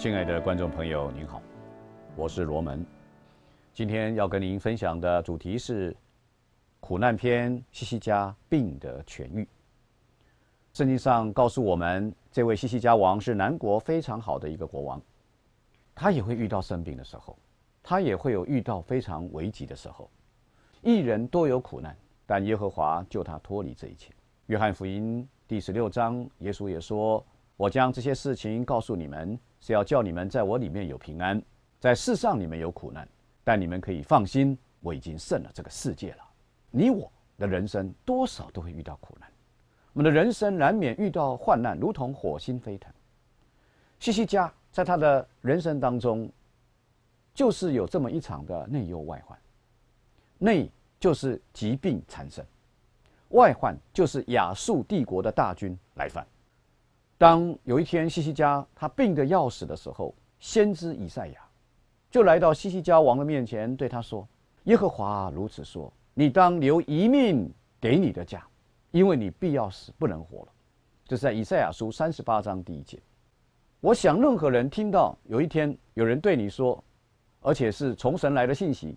亲爱的观众朋友，您好，我是罗门。今天要跟您分享的主题是《苦难篇》西西家病的痊愈。圣经上告诉我们，这位西西家王是南国非常好的一个国王，他也会遇到生病的时候，他也会有遇到非常危急的时候。一人多有苦难，但耶和华救他脱离这一切。约翰福音第十六章，耶稣也说：“我将这些事情告诉你们。”是要叫你们在我里面有平安，在世上你们有苦难，但你们可以放心，我已经胜了这个世界了。你我的人生多少都会遇到苦难，我们的人生难免遇到患难，如同火星飞腾。西西家在他的人生当中，就是有这么一场的内忧外患，内就是疾病缠身，外患就是亚述帝国的大军来犯。当有一天西西家他病得要死的时候，先知以赛亚就来到西西家王的面前，对他说：“耶和华如此说，你当留一命给你的家，因为你必要死，不能活了。”这是在以赛亚书三十八章第一节。我想任何人听到有一天有人对你说，而且是从神来的信息，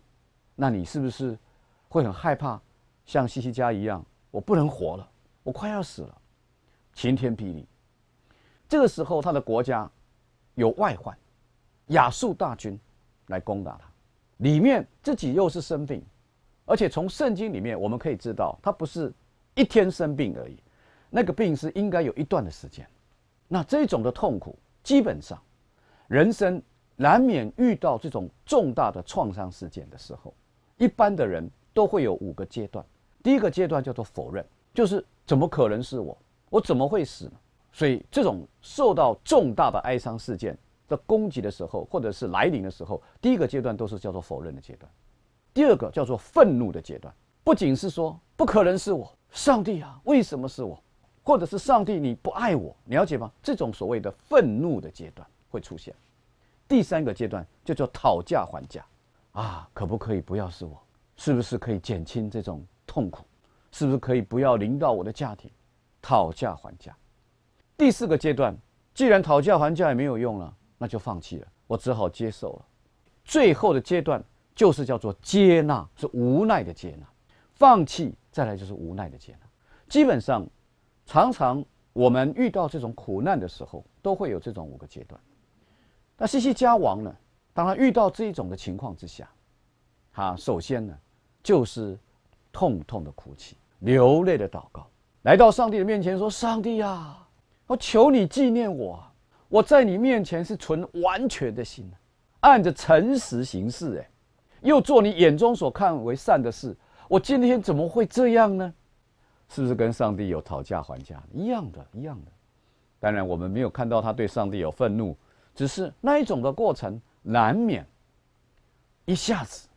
那你是不是会很害怕？像西西家一样，我不能活了，我快要死了，晴天霹雳！这个时候，他的国家有外患，亚述大军来攻打他，里面自己又是生病，而且从圣经里面我们可以知道，他不是一天生病而已，那个病是应该有一段的时间。那这种的痛苦，基本上人生难免遇到这种重大的创伤事件的时候，一般的人都会有五个阶段。第一个阶段叫做否认，就是怎么可能是我，我怎么会死呢？所以，这种受到重大的哀伤事件的攻击的时候，或者是来临的时候，第一个阶段都是叫做否认的阶段，第二个叫做愤怒的阶段，不仅是说不可能是我，上帝啊，为什么是我，或者是上帝你不爱我，了解吗？这种所谓的愤怒的阶段会出现。第三个阶段就叫讨价还价，啊，可不可以不要是我？是不是可以减轻这种痛苦？是不是可以不要临到我的家庭？讨价还价。第四个阶段，既然讨价还价也没有用了，那就放弃了，我只好接受了。最后的阶段就是叫做接纳，是无奈的接纳，放弃再来就是无奈的接纳。基本上，常常我们遇到这种苦难的时候，都会有这种五个阶段。那西西家王呢？当然遇到这一种的情况之下，他首先呢就是痛痛的哭泣，流泪的祷告，来到上帝的面前说：“上帝呀！”我求你纪念我，我在你面前是存完全的心，按着诚实行事。哎，又做你眼中所看为善的事，我今天怎么会这样呢？是不是跟上帝有讨价还价？一样的，一样的。当然，我们没有看到他对上帝有愤怒，只是那一种的过程难免一下子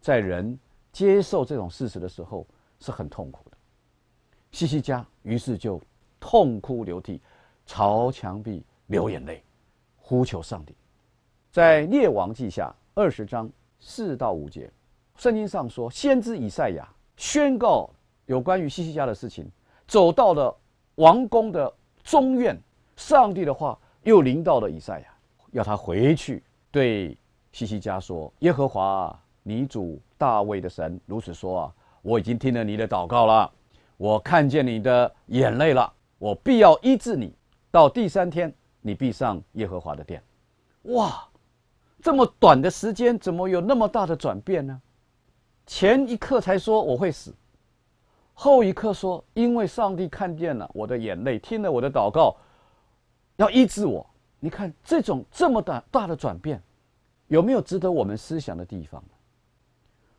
在人接受这种事实的时候是很痛苦的。西西家于是就。痛哭流涕，朝墙壁流眼泪，呼求上帝。在列王记下二十章四到五节，圣经上说，先知以赛亚宣告有关于西西家的事情，走到了王宫的中院，上帝的话又临到了以赛亚，要他回去对西西家说：“耶和华你主大卫的神如此说啊，我已经听了你的祷告了，我看见你的眼泪了。”我必要医治你，到第三天，你必上耶和华的殿。哇，这么短的时间，怎么有那么大的转变呢？前一刻才说我会死，后一刻说因为上帝看见了我的眼泪，听了我的祷告，要医治我。你看这种这么大大的转变，有没有值得我们思想的地方？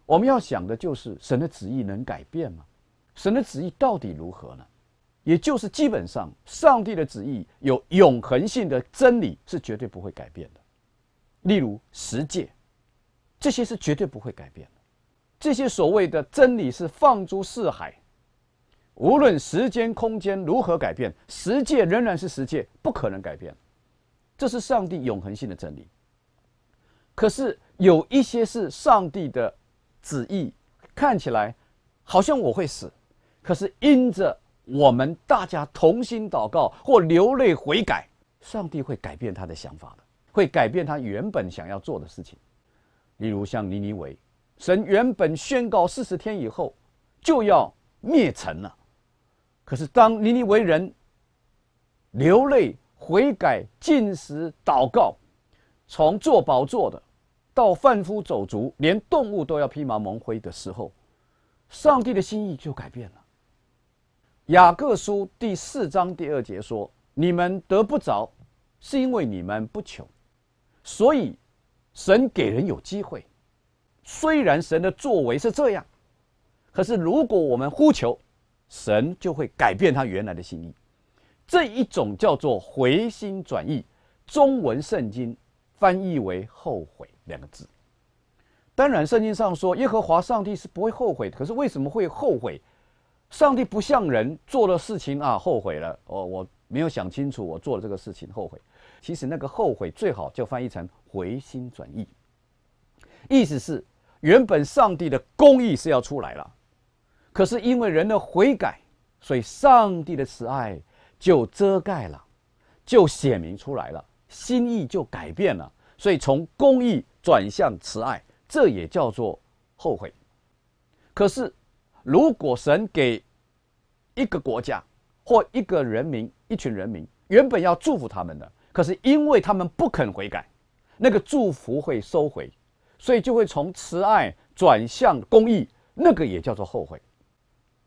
我们要想的就是神的旨意能改变吗？神的旨意到底如何呢？也就是基本上，上帝的旨意有永恒性的真理是绝对不会改变的。例如十诫，这些是绝对不会改变的。这些所谓的真理是放诸四海，无论时间、空间如何改变，十诫仍然是十诫，不可能改变。这是上帝永恒性的真理。可是有一些是上帝的旨意，看起来好像我会死，可是因着。我们大家同心祷告或流泪悔改，上帝会改变他的想法的，会改变他原本想要做的事情。例如像尼尼维，神原本宣告四十天以后就要灭城了，可是当尼尼维人流泪悔改、进食祷告，从做宝座的到贩夫走卒，连动物都要披麻蒙灰的时候，上帝的心意就改变了。雅各书第四章第二节说：“你们得不着，是因为你们不求。所以，神给人有机会。虽然神的作为是这样，可是如果我们呼求，神就会改变他原来的心意。这一种叫做回心转意，中文圣经翻译为后悔两个字。当然，圣经上说耶和华上帝是不会后悔，可是为什么会后悔？”上帝不像人，做了事情啊，后悔了。我我没有想清楚，我做了这个事情，后悔。其实那个后悔最好就翻译成回心转意，意思是原本上帝的公义是要出来了，可是因为人的悔改，所以上帝的慈爱就遮盖了，就显明出来了，心意就改变了，所以从公义转向慈爱，这也叫做后悔。可是。如果神给一个国家或一个人民、一群人民原本要祝福他们的，可是因为他们不肯悔改，那个祝福会收回，所以就会从慈爱转向公义，那个也叫做后悔。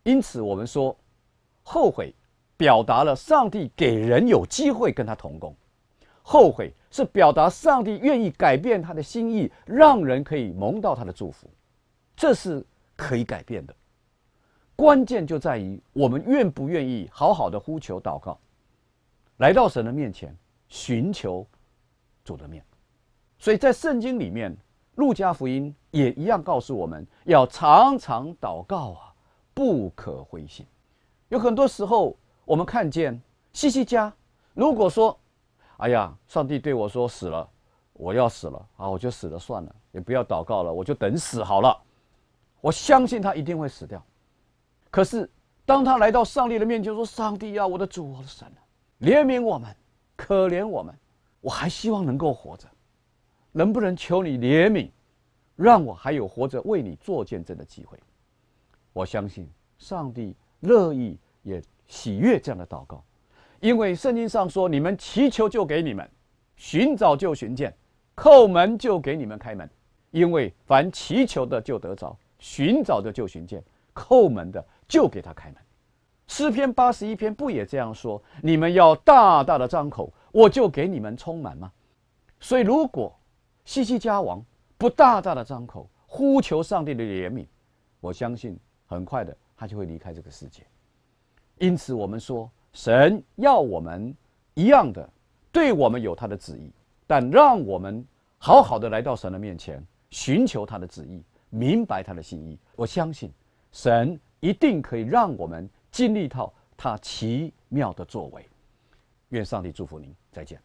因此，我们说，后悔表达了上帝给人有机会跟他同工；后悔是表达上帝愿意改变他的心意，让人可以蒙到他的祝福，这是可以改变的。关键就在于我们愿不愿意好好的呼求祷告，来到神的面前寻求主的面。所以在圣经里面，路加福音也一样告诉我们要常常祷告啊，不可灰心。有很多时候我们看见西西家，如果说，哎呀，上帝对我说死了，我要死了啊，我就死了算了，也不要祷告了，我就等死好了。我相信他一定会死掉。可是，当他来到上帝的面前，说：“上帝啊，我的主，我的神，怜悯我们，可怜我们，我还希望能够活着，能不能求你怜悯，让我还有活着为你做见证的机会？”我相信上帝乐意也喜悦这样的祷告，因为圣经上说：“你们祈求就给你们，寻找就寻见，叩门就给你们开门。”因为凡祈求的就得着，寻找的就寻见，叩门的。就给他开门，诗篇八十一篇不也这样说？你们要大大的张口，我就给你们充满吗？所以，如果西西家王不大大的张口呼求上帝的怜悯，我相信很快的他就会离开这个世界。因此，我们说，神要我们一样的，对我们有他的旨意，但让我们好好的来到神的面前，寻求他的旨意，明白他的心意。我相信神。一定可以让我们经历到他奇妙的作为，愿上帝祝福您，再见。